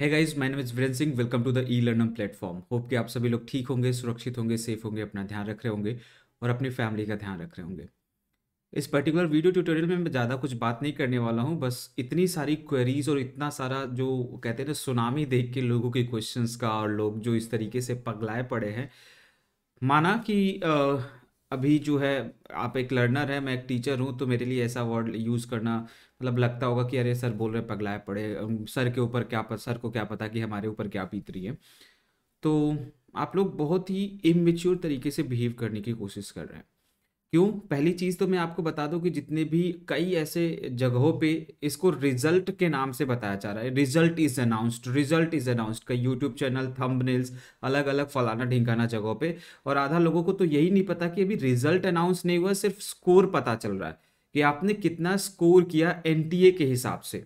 है guys my name is Viren Singh welcome to the E learnam platform hope कि आप सभी लोग ठीक होंगे सुरक्षित होंगे सेफ होंगे अपना ध्यान रख रहे होंगे और अपनी फैमिली का ध्यान रख रहे होंगे इस पर्टिकुलर वीडियो ट्यूटोरियल में मैं ज़्यादा कुछ बात नहीं करने वाला हूँ बस इतनी सारी क्वेरीज और इतना सारा जो कहते हैं ना सुनामी देख के लोगों के क्वेश्चन का और लोग जो इस तरीके से पगलाए पड़े हैं माना कि आ, अभी जो है आप एक लर्नर है मैं एक टीचर हूँ तो मेरे लिए ऐसा वर्ड यूज़ करना मतलब लगता होगा कि अरे सर बोल रहे पगलाए पड़े सर के ऊपर क्या पता सर को क्या पता कि हमारे ऊपर क्या बीत रही है तो आप लोग बहुत ही इमेच्योर तरीके से बिहेव करने की कोशिश कर रहे हैं क्यों पहली चीज़ तो मैं आपको बता दूं कि जितने भी कई ऐसे जगहों पे इसको रिजल्ट के नाम से बताया जा रहा है result is announced result is announced कई यूट्यूब चैनल थंबनेल्स अलग अलग फलाना ढिंकाना जगहों पे और आधा लोगों को तो यही नहीं पता कि अभी रिजल्ट अनाउंस नहीं हुआ सिर्फ स्कोर पता चल रहा है कि आपने कितना स्कोर किया एन के हिसाब से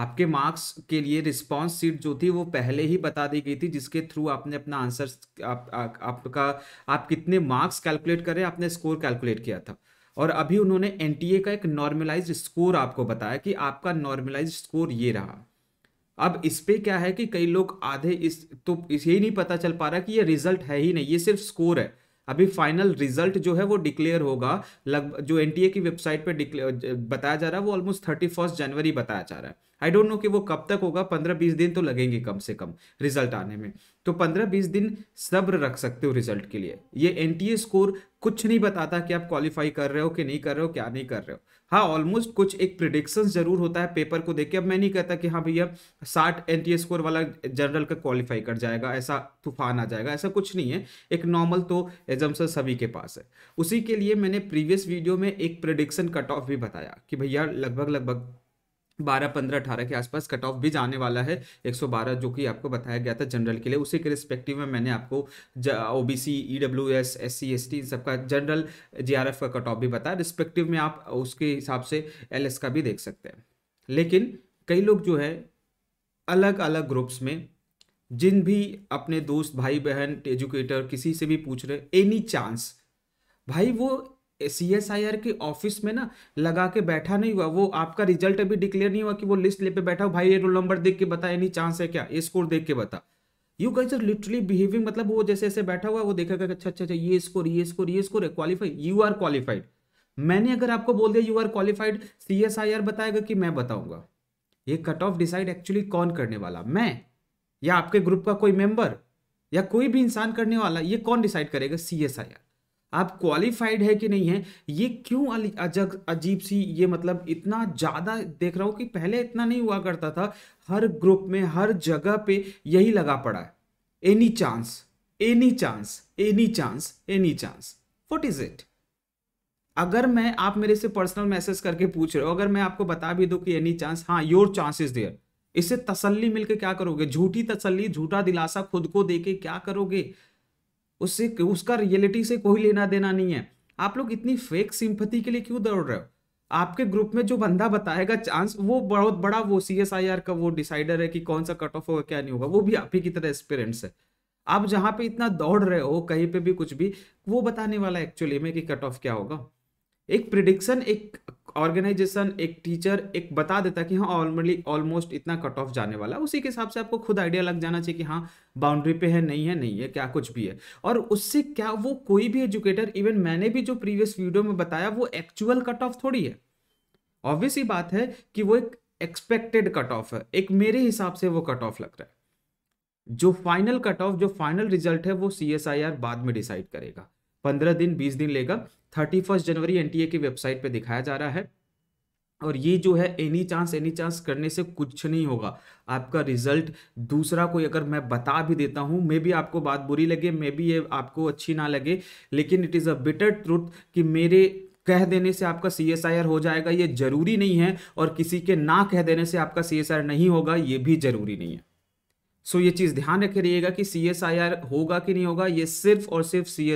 आपके मार्क्स के लिए रिस्पांस सीट जो थी वो पहले ही बता दी गई थी जिसके थ्रू आपने अपना आंसर आप, आप, आपका आप कितने मार्क्स कैलकुलेट करें आपने स्कोर कैलकुलेट किया था और अभी उन्होंने एन का एक नॉर्मलाइज स्कोर आपको बताया कि आपका नॉर्मलाइज स्कोर ये रहा अब इस पर क्या है कि कई लोग आधे इस तो इसे यही नहीं पता चल पा रहा कि ये रिजल्ट है ही नहीं ये सिर्फ स्कोर है अभी फाइनल रिजल्ट जो है वो डिक्लेयर होगा लग जो एनटीए की वेबसाइट पर बताया जा रहा है वो ऑलमोस्ट थर्टी फर्स्ट जनवरी बताया जा रहा है आई डोंट नो कि वो कब तक होगा पंद्रह बीस दिन तो लगेंगे कम से कम रिजल्ट आने में तो 15-20 दिन सब्र रख सकते हो रिजल्ट के लिए ये एन स्कोर कुछ नहीं बताता कि आप क्वालिफाई कर रहे हो कि नहीं कर रहे हो क्या नहीं कर रहे हो हाँ ऑलमोस्ट कुछ एक प्रिडिक्शन जरूर होता है पेपर को देख के अब मैं नहीं कहता कि हाँ भैया साठ एन स्कोर वाला जनरल का क्वालिफाई कर जाएगा ऐसा तूफान आ जाएगा ऐसा कुछ नहीं है एक नॉर्मल तो एजम्सन सभी के पास है उसी के लिए मैंने प्रीवियस वीडियो में एक प्रिडिक्शन कट ऑफ भी बताया कि भैया लगभग लगभग बारह पंद्रह अठारह के आसपास कट ऑफ भी जाने वाला है एक सौ बारह जो कि आपको बताया गया था जनरल के लिए उसी के रिस्पेक्टिव में मैंने आपको O B C E W S S C S T सबका जनरल जे आर एफ का कट ऑफ भी बताया रिस्पेक्टिव में आप उसके हिसाब से एल एस का भी देख सकते हैं लेकिन कई लोग जो है अलग अलग ग्रुप्स में जिन भी अपने दोस्त भाई बहन एजुकेटर किसी से भी पूछ रहे एनी चांस भाई वो सी एस आई आर के ऑफिस में ना लगा के बैठा नहीं हुआ वो आपका रिजल्ट अभी डिक्लेयर नहीं हुआ कि वो लिस्ट ले पे बैठा हो भाई ये रोल नंबर देख के बता एनी चांस है क्या ये स्कोर देख के बता you guys are literally behaving मतलब वो जैसे ऐसे बैठा हुआ वो देखेगा अच्छा अच्छा अच्छा ये स्कोर ये स्कोर ये स्कोर है क्वालिफाइड यू आर क्वालिफाइड मैंने अगर आपको बोल दिया you are qualified C S I R बताएगा कि मैं बताऊंगा ये कट ऑफ डिसाइड एक्चुअली कौन करने वाला मैं या आपके ग्रुप का कोई मेंबर या कोई भी इंसान करने वाला ये कौन डिसाइड करेगा सी एस आई आर आप क्वालिफाइड है कि नहीं है ये क्यों अजीब सी ये मतलब इतना ज़्यादा देख रहा हूँ कि पहले इतना नहीं हुआ करता था हर ग्रुप में हर जगह पे यही लगा पड़ा है any chance any chance any chance any chance what is it अगर मैं आप मेरे से पर्सनल मैसेज करके पूछ रहे हो अगर मैं आपको बता भी दूं कि एनी चांस हाँ योर चांस इज देयर इससे तसल्ली मिलके क्या करोगे झूठी तसल्ली झूठा दिलासा खुद को देके क्या करोगे उससे उसका रियलिटी से कोई लेना देना नहीं है आप लोग इतनी फेक सिंपथी के लिए क्यों दौड़ रहे हो आपके ग्रुप में जो बंदा बताएगा चांस वो बहुत बड़ा वो सी एस आई आर का वो डिसाइडर है कि कौन सा कट ऑफ होगा क्या नहीं होगा वो भी आप ही की तरह एक्सपीरियंस है आप जहाँ पे इतना दौड़ रहे हो कहीं पे भी कुछ भी वो बताने वाला एक्चुअली में कि कट ऑफ क्या होगा एक प्रिडिक्शन एक ऑर्गेनाइजेशन एक टीचर एक बता देता कि हाँ ऑलमोली ऑलमोस्ट इतना कट ऑफ जाने वाला है उसी के हिसाब से आपको खुद आइडिया लग जाना चाहिए कि हाँ बाउंड्री पे है नहीं है नहीं है क्या कुछ भी है और उससे क्या वो कोई भी एजुकेटर इवन मैंने भी जो प्रीवियस वीडियो में बताया वो एक्चुअल कट ऑफ थोड़ी है ऑब्वियस ही बात है कि वो एक एक्सपेक्टेड कट ऑफ है एक मेरे हिसाब से वो कट ऑफ लग रहा है जो फाइनल कट ऑफ जो फाइनल रिजल्ट है वो सी बाद में डिसाइड करेगा पंद्रह दिन बीस दिन लेगा थर्टी फर्स्ट जनवरी ए की वेबसाइट पे दिखाया जा रहा है और ये जो है एनी चांस एनी चांस करने से कुछ नहीं होगा आपका रिजल्ट दूसरा कोई अगर मैं बता भी देता हूँ मे भी आपको बात बुरी लगे मे भी ये आपको अच्छी ना लगे लेकिन it is a bitter truth कि मेरे कह देने से आपका सी एस आई आर हो जाएगा ये ज़रूरी नहीं है और किसी के ना कह देने से आपका सी एस आई आर नहीं होगा ये भी ज़रूरी नहीं है सो ये चीज़ ध्यान रखे रहिएगा कि सी होगा कि नहीं होगा ये सिर्फ और सिर्फ सी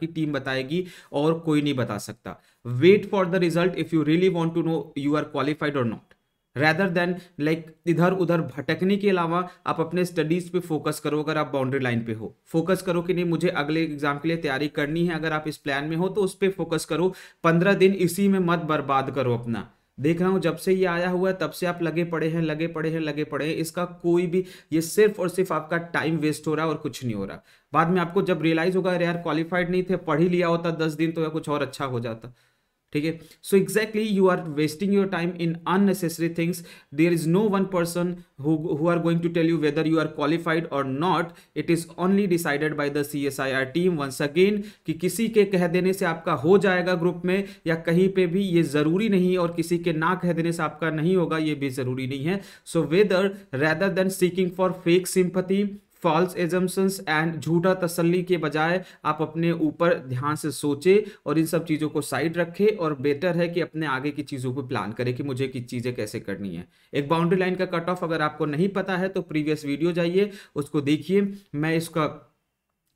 की टीम बताएगी और कोई नहीं बता सकता wait for the result if you really want to know you are qualified और नॉट रैदर देन लाइक इधर उधर भटकने के अलावा आप अपने स्टडीज पे फोकस करो अगर आप बाउंड्री लाइन पे हो फोकस करो कि नहीं मुझे अगले एग्जाम के लिए तैयारी करनी है अगर आप इस प्लान में हो तो उस पर फोकस करो पंद्रह दिन इसी में मत बर्बाद करो अपना देख रहा हूँ जब से ये आया हुआ है तब से आप लगे पड़े हैं लगे पड़े हैं लगे पड़े हैं इसका कोई भी ये सिर्फ और सिर्फ आपका टाइम वेस्ट हो रहा है और कुछ नहीं हो रहा बाद में आपको जब रियलाइज होगा अरे यार क्वालिफाइड नहीं थे पढ़ ही लिया होता दस दिन तो या कुछ और अच्छा हो जाता ठीक है so exactly you are wasting your time in unnecessary things there is no one person who are going to tell you whether you are qualified और not it is only decided by the C S I R team once again कि किसी के कह देने से आपका हो जाएगा ग्रुप में या कहीं पे भी ये ज़रूरी नहीं और किसी के ना कह देने से आपका नहीं होगा ये भी ज़रूरी नहीं है so whether rather than seeking for fake sympathy false assumptions and झूठा तसल्ली के बजाय आप अपने ऊपर ध्यान से सोचें और इन सब चीज़ों को साइड रखें और बेटर है कि अपने आगे की चीज़ों को प्लान करें कि मुझे किस चीज़ें कैसे करनी है एक बाउंड्री लाइन का कट ऑफ अगर आपको नहीं पता है तो प्रीवियस वीडियो जाइए उसको देखिए मैं इसका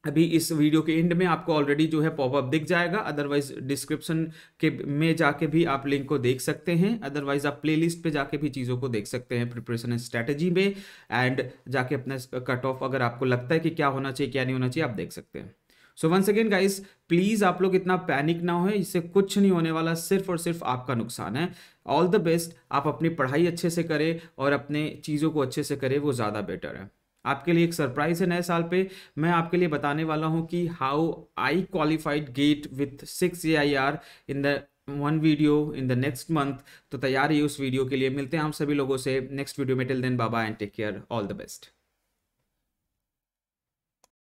अभी इस वीडियो के एंड में आपको ऑलरेडी जो है पॉपअप दिख जाएगा अदरवाइज डिस्क्रिप्शन के में जाके भी आप लिंक को देख सकते हैं अदरवाइज आप प्लेलिस्ट पे जाके भी चीज़ों को देख सकते हैं प्रिपरेशन एंड स्ट्रैटेजी में एंड जाके अपना कट ऑफ अगर आपको लगता है कि क्या होना चाहिए क्या नहीं होना चाहिए आप देख सकते हैं so once again guys please आप लोग इतना पैनिक ना हो इससे कुछ नहीं होने वाला सिर्फ और सिर्फ आपका नुकसान है ऑल द बेस्ट आप अपनी पढ़ाई अच्छे से करें और अपने चीज़ों को अच्छे से करें वो ज़्यादा बेटर है आपके लिए एक सरप्राइज है नए साल पे मैं आपके लिए बताने वाला हूँ कि how I qualified get with six A I R in the one video in the next month तो तैयार ही उस वीडियो के लिए मिलते हैं हम सभी लोगों से नेक्स्ट वीडियो में टिल देन बाबा and take care all the best